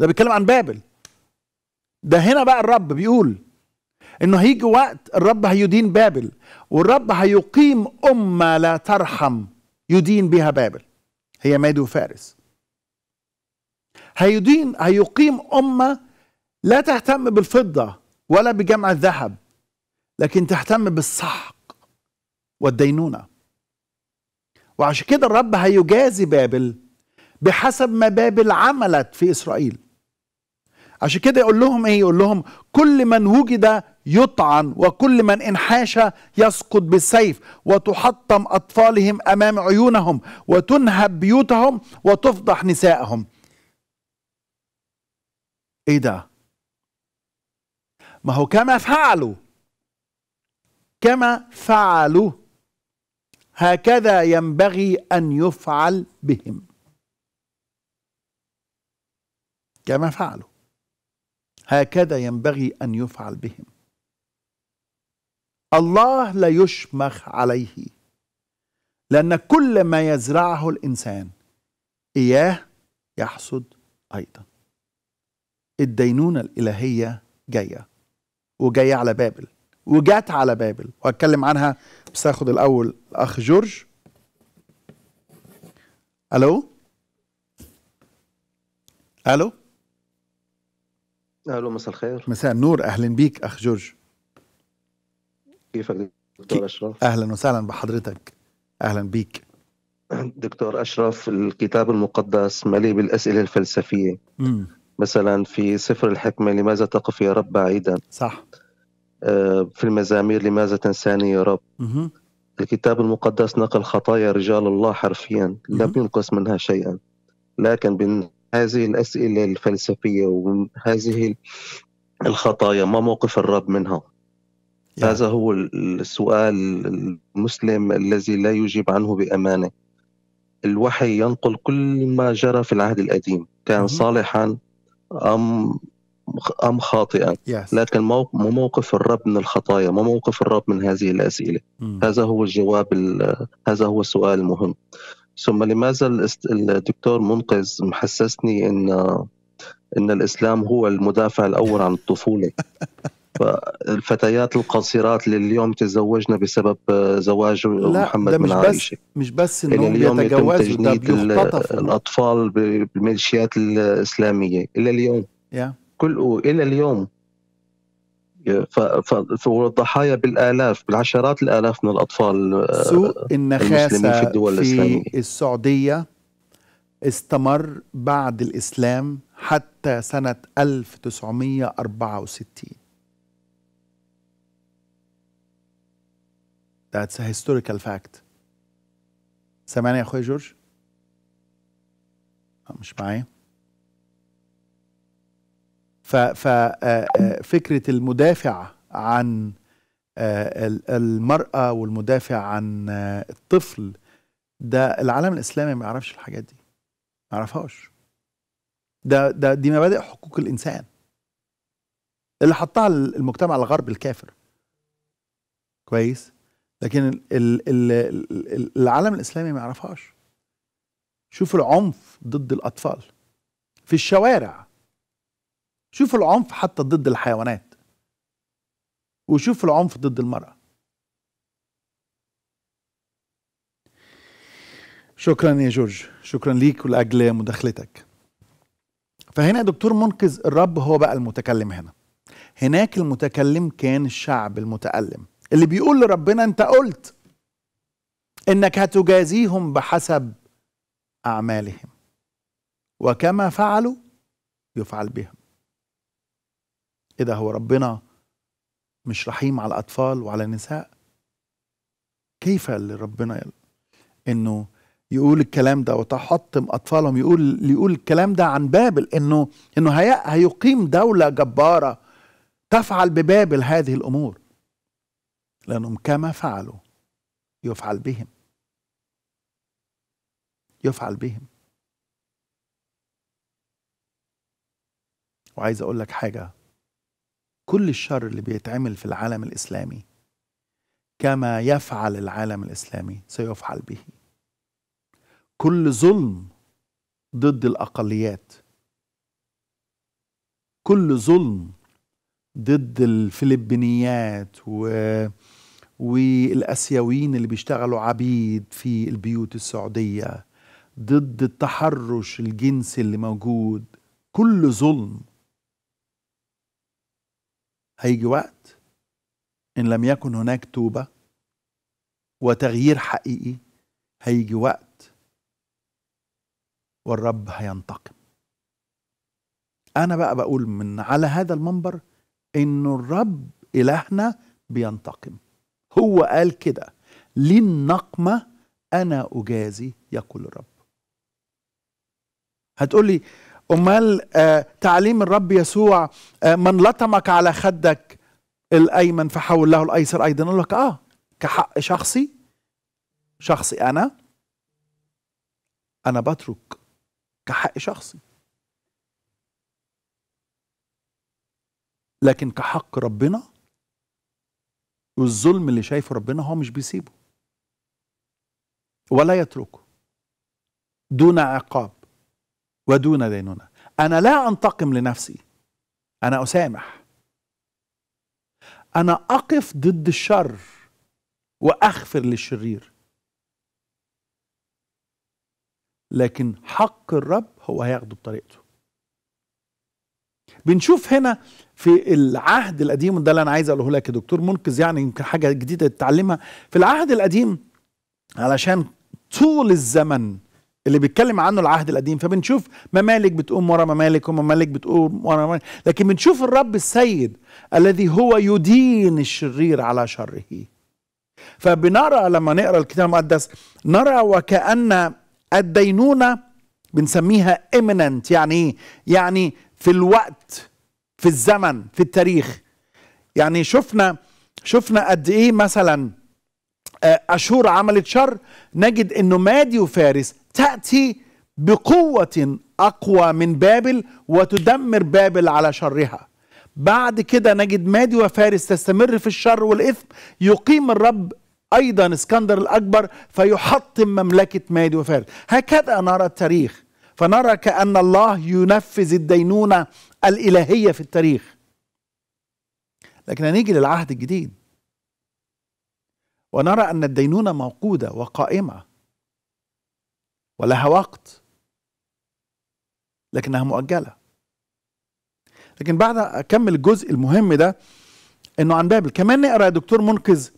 ده بيتكلم عن بابل ده هنا بقى الرب بيقول انه هيجي وقت الرب هيدين بابل والرب هيقيم أمة لا ترحم يدين بها بابل هي مادي وفارس هيدين هيقيم أمة لا تهتم بالفضة ولا بجمع الذهب لكن تهتم بالسحق والدينونة وعشان كده الرب هيجازي بابل بحسب ما بابل عملت في إسرائيل عشان كده يقول لهم ايه يقول لهم كل من وجد يطعن وكل من انحاش يسقط بالسيف وتحطم اطفالهم امام عيونهم وتنهب بيوتهم وتفضح نسائهم ايه ده ما هو كما فعلوا كما فعلوا هكذا ينبغي ان يفعل بهم كما فعلوا هكذا ينبغي ان يفعل بهم الله لا يشمخ عليه لأن كل ما يزرعه الإنسان إياه يحصد أيضا الدينونة الإلهية جاية وجاية على بابل وجات على بابل وهتكلم عنها بس أخذ الأول الأخ جورج ألو ألو ألو مساء الخير مساء النور أهلا بيك أخ جورج كيفك دكتور اشرف؟ اهلا وسهلا بحضرتك اهلا بيك دكتور اشرف الكتاب المقدس مليء بالاسئله الفلسفيه مم. مثلا في سفر الحكمه لماذا تقف يا رب بعيدا؟ صح آه، في المزامير لماذا تنساني يا رب؟ مم. الكتاب المقدس نقل خطايا رجال الله حرفيا لم ينقص منها شيئا لكن من هذه الاسئله الفلسفيه وهذه الخطايا ما موقف الرب منها؟ يعني. هذا هو السؤال المسلم الذي لا يجيب عنه بأمانة الوحي ينقل كل ما جرى في العهد القديم كان صالحا أم أم خاطئا لكن مو موقف الرب من الخطايا مو موقف الرب من هذه الأسئلة هذا هو الجواب هذا هو السؤال المهم ثم لماذا الدكتور منقذ محسسني أن أن الإسلام هو المدافع الأول عن الطفولة الفتيات القصيرات اللي اليوم تزوجنا بسبب زواج لا محمد بن عائشه مش بس انهم يعني اليوم يتم تجنيد الاطفال بالميليشيات الاسلاميه الى اليوم yeah. كل الى اليوم والضحايا بالالاف بالعشرات الالاف من الاطفال آه، سوء النخاسه في, الدول الإسلامية. في السعوديه استمر بعد الاسلام حتى سنه 1964 That's a historical fact سامعني يا اخوي جورج؟ آه، مش معايا ففكرة آه، آه، المدافع عن المرأة والمدافع عن الطفل ده العالم الإسلامي ما يعرفش الحاجات دي ما يعرفهاش ده ده دي مبادئ حقوق الإنسان اللي حطها المجتمع الغربي الكافر كويس لكن العالم الاسلامي ما يعرفهاش شوف العنف ضد الاطفال في الشوارع شوف العنف حتى ضد الحيوانات وشوف العنف ضد المراه شكرا يا جورج شكرا ليك ولاجل مداخلتك فهنا يا دكتور منقذ الرب هو بقى المتكلم هنا هناك المتكلم كان الشعب المتألم اللي بيقول لربنا انت قلت انك هتجازيهم بحسب اعمالهم وكما فعلوا يفعل بهم ايه ده هو ربنا مش رحيم على الاطفال وعلى النساء كيف اللي ربنا انه يقول الكلام ده وتحطم اطفالهم يقول يقول الكلام ده عن بابل انه انه هيقيم دوله جباره تفعل ببابل هذه الامور لأنهم كما فعلوا يفعل بهم يفعل بهم وعايز أقول لك حاجة كل الشر اللي بيتعمل في العالم الإسلامي كما يفعل العالم الإسلامي سيفعل به كل ظلم ضد الأقليات كل ظلم ضد الفلبينيات و والاسيويين اللي بيشتغلوا عبيد في البيوت السعوديه ضد التحرش الجنسي اللي موجود كل ظلم هيجي وقت ان لم يكن هناك توبه وتغيير حقيقي هيجي وقت والرب هينتقم انا بقى بقول من على هذا المنبر انه الرب الهنا بينتقم هو قال كده للنقمة أنا أجازي يقول الرب هتقول لي أمال آه تعليم الرب يسوع آه من لطمك على خدك الأيمن فحول له الأيسر أيضا أقول لك آه كحق شخصي شخصي أنا أنا بترك كحق شخصي لكن كحق ربنا والظلم اللي شايفه ربنا هو مش بيسيبه ولا يتركه دون عقاب ودون دينونة أنا لا أنتقم لنفسي أنا أسامح أنا أقف ضد الشر وأغفر للشرير لكن حق الرب هو هياخده بطريقته بنشوف هنا في العهد القديم وده اللي انا عايز اقوله لك يا دكتور منقذ يعني يمكن حاجه جديده تتعلمها في العهد القديم علشان طول الزمن اللي بيتكلم عنه العهد القديم فبنشوف ممالك بتقوم ورا ممالك وممالك بتقوم ورا ممالك لكن بنشوف الرب السيد الذي هو يدين الشرير على شره فبنرى لما نقرا الكتاب المقدس نرى وكأن الدينونة بنسميها imminent يعني ايه؟ يعني في الوقت في الزمن في التاريخ يعني شفنا شفنا قد ايه مثلا آه، اشور عملت شر نجد انه مادي وفارس تاتي بقوه اقوى من بابل وتدمر بابل على شرها بعد كده نجد مادي وفارس تستمر في الشر والاثم يقيم الرب ايضا اسكندر الاكبر فيحطم مملكه مادي وفارس هكذا نرى التاريخ فنرى كأن الله ينفذ الدينونة الإلهية في التاريخ لكن هنيجي للعهد الجديد ونرى أن الدينونة موجودة وقائمة ولها وقت لكنها مؤجلة لكن بعد أكمل الجزء المهم ده أنه عن بابل كمان نقرأ يا دكتور منقذ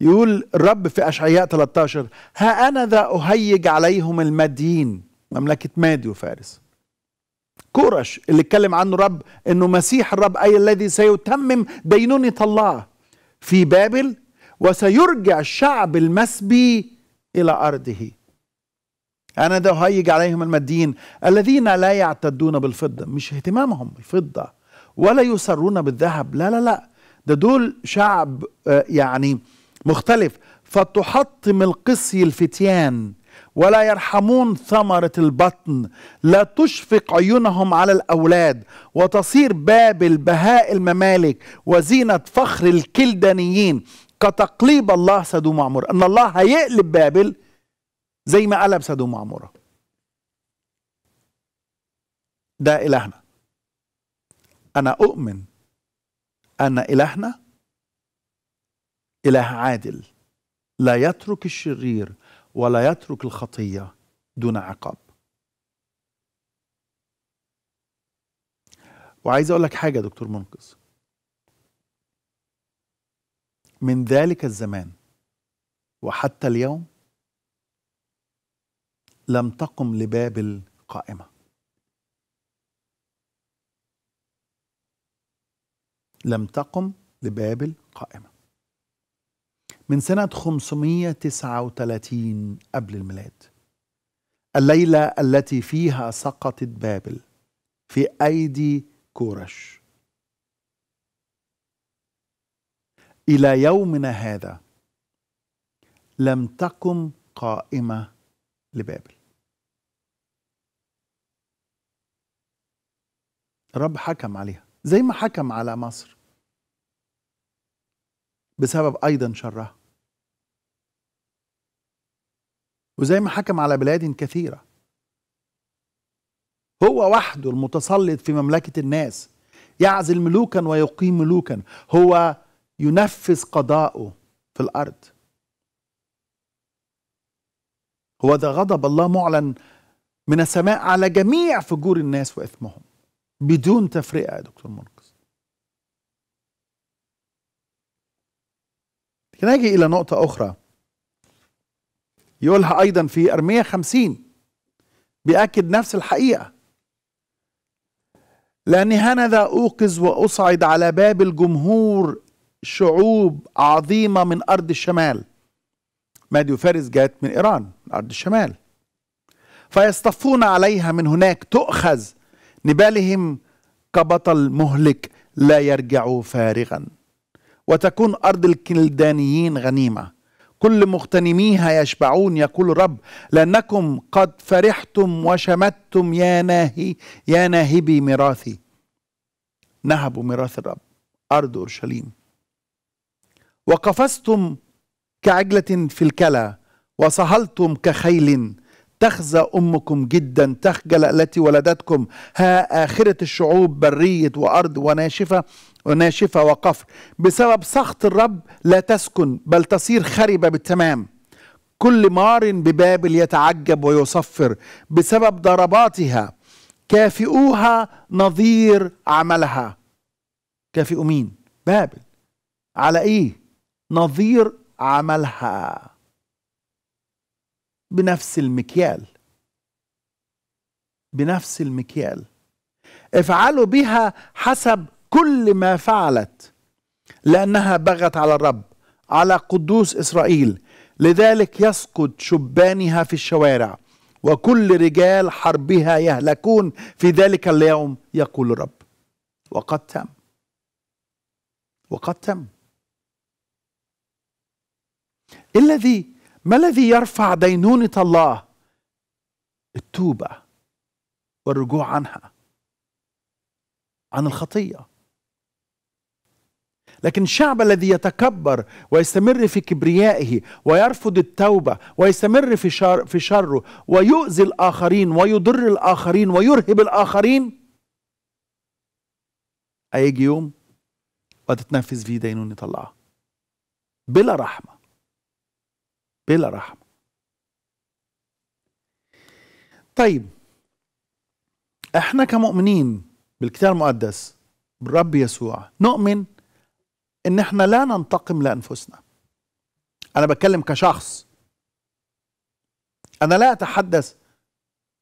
يقول الرب في أشعياء 13 ها أنا ذا أهيج عليهم الماديين مملكة مادي وفارس كورش اللي اتكلم عنه رب انه مسيح الرب اي الذي سيتمم دينونة الله في بابل وسيرجع الشعب المسبي الى ارضه انا ده هيج عليهم الماديين الذين لا يعتدون بالفضه مش اهتمامهم الفضه ولا يسرون بالذهب لا لا لا ده دول شعب آه، يعني مختلف فتحطم القسي الفتيان ولا يرحمون ثمرة البطن لا تشفق عيونهم على الأولاد وتصير بابل بهاء الممالك وزينة فخر الكلدانيين كتقليب الله سدوم معمورة أن الله هيقلب بابل زي ما قلب سدوم معمورة ده إلهنا أنا أؤمن أن إلهنا إله عادل لا يترك الشرير ولا يترك الخطيه دون عقاب وعايز اقول لك حاجه دكتور منقذ من ذلك الزمان وحتى اليوم لم تقم لبابل قائمه لم تقم لبابل قائمه من سنة 539 قبل الميلاد الليلة التي فيها سقطت بابل في أيدي كورش إلى يومنا هذا لم تقم قائمة لبابل الرب حكم عليها زي ما حكم على مصر بسبب أيضا شرها وزي ما حكم على بلاد كثيرة هو وحده المتسلط في مملكة الناس يعزل ملوكا ويقيم ملوكا هو ينفذ قضاءه في الأرض هو ده غضب الله معلن من السماء على جميع فجور الناس وإثمهم بدون تفرقة يا دكتور منقذ نجي إلى نقطة أخرى يقولها أيضا في أرمية خمسين بيأكد نفس الحقيقة لأني هنذا أوقظ وأصعد على باب الجمهور شعوب عظيمة من أرض الشمال ماديو فارس جات من إيران من أرض الشمال فيصطفون عليها من هناك تؤخذ نبالهم كبطل مهلك لا يرجع فارغا وتكون أرض الكلدانيين غنيمة كل مغتنميها يشبعون يقول رب لأنكم قد فرحتم وشمتم يا ناهي يا ناهبي ميراثي نهبوا ميراث الرب أرض أورشليم وقفزتم كعجلة في الكلى وصهلتم كخيل تخزى أمكم جدا تخجل التي ولدتكم ها آخرة الشعوب برية وأرض وناشفة وناشفة وقفر بسبب سخط الرب لا تسكن بل تصير خربة بالتمام كل مار ببابل يتعجب ويصفر بسبب ضرباتها كافئوها نظير عملها كافئوا مين بابل على ايه نظير عملها بنفس المكيال بنفس المكيال افعلوا بها حسب كل ما فعلت لأنها بغت على الرب على قدوس إسرائيل لذلك يسقط شبانها في الشوارع وكل رجال حربها يهلكون في ذلك اليوم يقول الرب وقد تم وقد تم الذي ما الذي يرفع دينونة الله التوبة والرجوع عنها عن الخطية لكن الشعب الذي يتكبر ويستمر في كبريائه ويرفض التوبه ويستمر في شر في شره ويؤذي الاخرين ويضر الاخرين ويرهب الاخرين هيجي يوم وتتنفذ فيه دينونه طلعها بلا رحمه بلا رحمه طيب احنا كمؤمنين بالكتاب المقدس بالرب يسوع نؤمن ان احنا لا ننتقم لانفسنا انا بتكلم كشخص انا لا اتحدث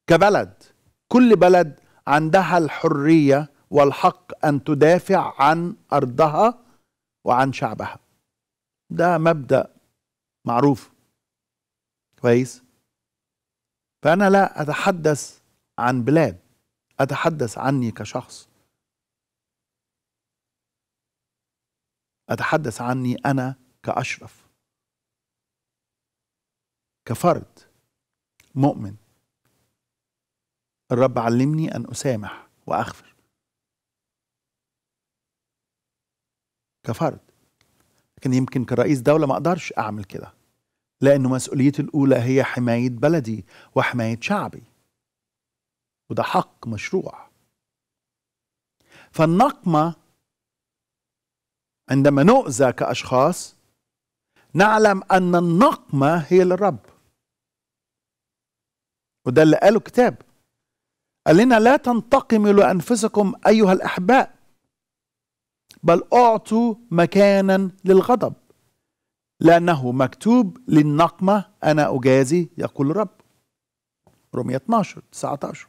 كبلد كل بلد عندها الحريه والحق ان تدافع عن ارضها وعن شعبها ده مبدا معروف كويس فانا لا اتحدث عن بلاد اتحدث عني كشخص أتحدث عني أنا كأشرف كفرد مؤمن الرب علمني أن أسامح وأغفر كفرد لكن يمكن كرئيس دولة ما أقدرش أعمل كده لأنه مسؤوليتي الأولى هي حماية بلدي وحماية شعبي وده حق مشروع فالنقمة عندما نؤذى كأشخاص نعلم أن النقمة هي للرب وده اللي قاله الكتاب قال لنا لا تنتقموا لأنفسكم أيها الأحباء بل أعطوا مكانا للغضب لأنه مكتوب للنقمة أنا أجازي يقول الرب رمية 12 19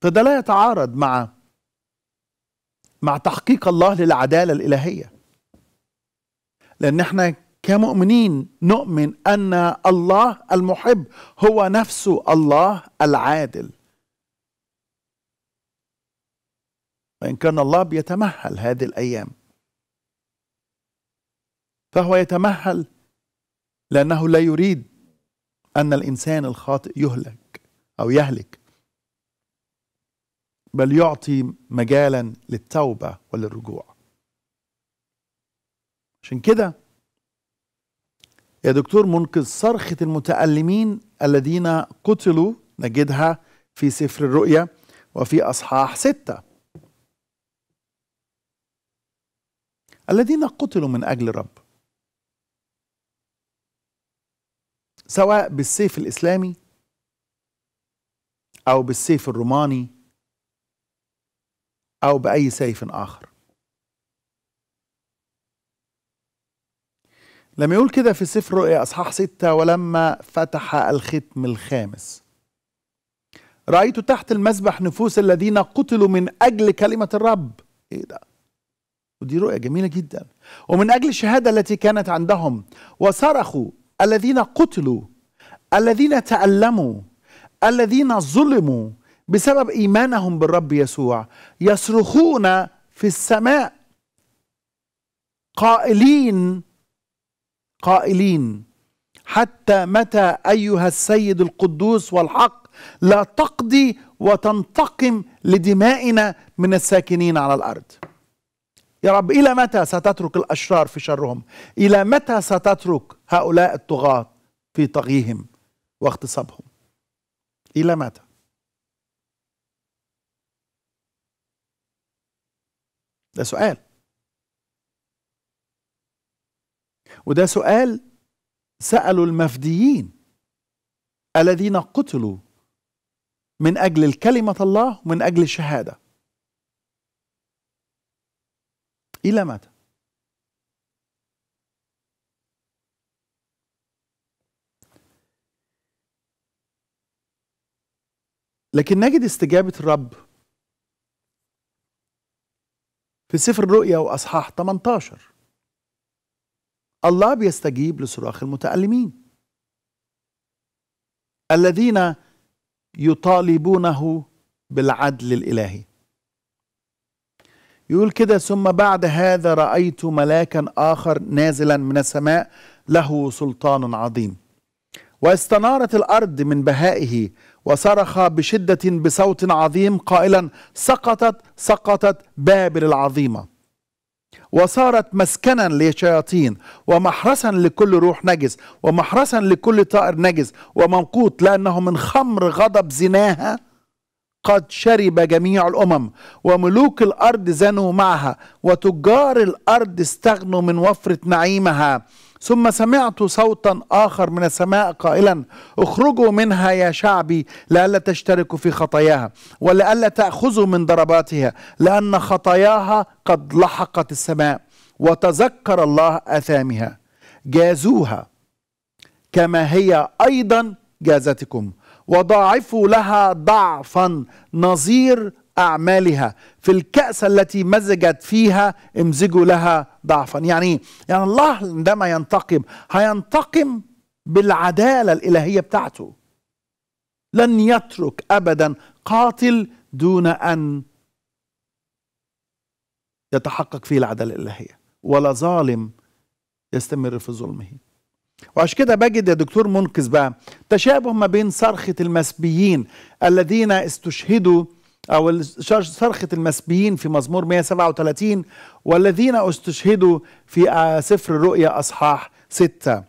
فده لا يتعارض مع مع تحقيق الله للعداله الالهيه لان احنا كمؤمنين نؤمن ان الله المحب هو نفسه الله العادل وان كان الله بيتمهل هذه الايام فهو يتمهل لانه لا يريد ان الانسان الخاطئ يهلك او يهلك بل يعطي مجالا للتوبة وللرجوع عشان كده يا دكتور منقذ صرخة المتألمين الذين قتلوا نجدها في سفر الرؤيا وفي أصحاح ستة الذين قتلوا من أجل رب سواء بالسيف الإسلامي أو بالسيف الروماني أو بأي سيف آخر لما يقول كده في سفر رؤيا أصحاح ستة ولما فتح الختم الخامس رأيت تحت المسبح نفوس الذين قتلوا من أجل كلمة الرب إيه ده ودي رؤية جميلة جدا ومن أجل الشهادة التي كانت عندهم وصرخوا الذين قتلوا الذين تألموا الذين ظلموا بسبب إيمانهم بالرب يسوع يصرخون في السماء قائلين قائلين حتى متى أيها السيد القدوس والحق لا تقضي وتنتقم لدمائنا من الساكنين على الأرض يا رب إلى متى ستترك الأشرار في شرهم إلى متى ستترك هؤلاء الطغاة في طغيهم واغتصابهم إلى متى ده سؤال وده سؤال سألوا المفديين الذين قتلوا من أجل الكلمة الله ومن أجل الشهادة إلى متى؟ لكن نجد استجابة الرب في سفر الرؤيا وأصحاح 18 الله بيستجيب لصراخ المتألمين الذين يطالبونه بالعدل الإلهي يقول كده ثم بعد هذا رأيت ملاكا آخر نازلا من السماء له سلطان عظيم واستنارت الأرض من بهائه وصرخ بشدة بصوت عظيم قائلا سقطت سقطت بابل العظيمة وصارت مسكنا للشياطين ومحرسا لكل روح نجس ومحرسا لكل طائر نجس ومنقوط لأنه من خمر غضب زناها قد شرب جميع الأمم وملوك الأرض زنوا معها وتجار الأرض استغنوا من وفرة نعيمها ثم سمعت صوتا آخر من السماء قائلا اخرجوا منها يا شعبي لئلا تشتركوا في خطاياها ولئلا تأخذوا من ضرباتها لأن خطاياها قد لحقت السماء وتذكر الله أثامها جازوها كما هي أيضا جازتكم وضاعفوا لها ضعفا نظير أعمالها في الكأس التي مزجت فيها امزجوا لها ضعفا يعني يعني الله عندما ينتقم هينتقم بالعدالة الإلهية بتاعته لن يترك أبدا قاتل دون أن يتحقق فيه العدالة الإلهية ولا ظالم يستمر في ظلمه وعشان كده بجد يا دكتور منقذ بقى تشابه ما بين صرخة المسبيين الذين استشهدوا أو صرخة المسبيين في مزمور 137 والذين استشهدوا في آه، سفر الرؤيا أصحاح 6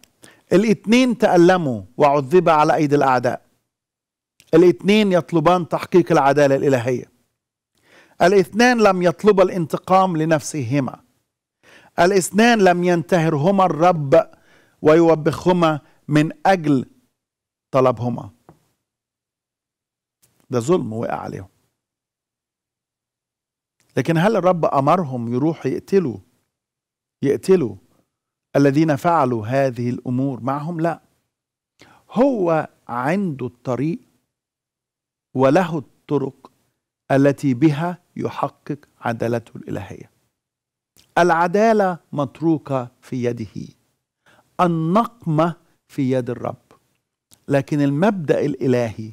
الاثنين تألموا وعذب على أيدي الأعداء الاثنين يطلبان تحقيق العدالة الإلهية الاثنان لم يطلب الانتقام لنفسهما الاثنان لم ينتهرهما الرب ويوبخهما من أجل طلبهما ده ظلم وقع عليهم لكن هل الرب امرهم يروح يقتلوا يقتلوا الذين فعلوا هذه الامور معهم لا هو عنده الطريق وله الطرق التي بها يحقق عدالته الالهيه العداله متروكه في يده النقمه في يد الرب لكن المبدا الالهي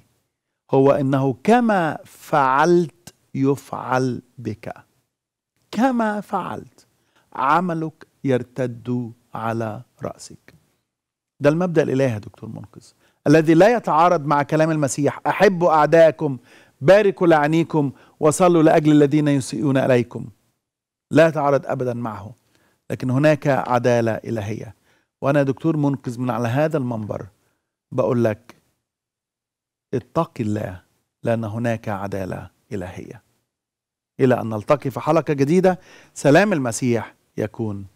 هو انه كما فعلت يفعل بك كما فعلت عملك يرتد على رأسك ده المبدأ الإلهي يا دكتور منقذ الذي لا يتعارض مع كلام المسيح أحبوا أعداءكم باركوا لعنيكم وصلوا لأجل الذين يسيئون إليكم لا يتعارض أبدا معه لكن هناك عدالة إلهية وأنا دكتور منقذ من على هذا المنبر بقول لك اتق الله لأن هناك عدالة إلهية إلى أن نلتقي في حلقة جديدة سلام المسيح يكون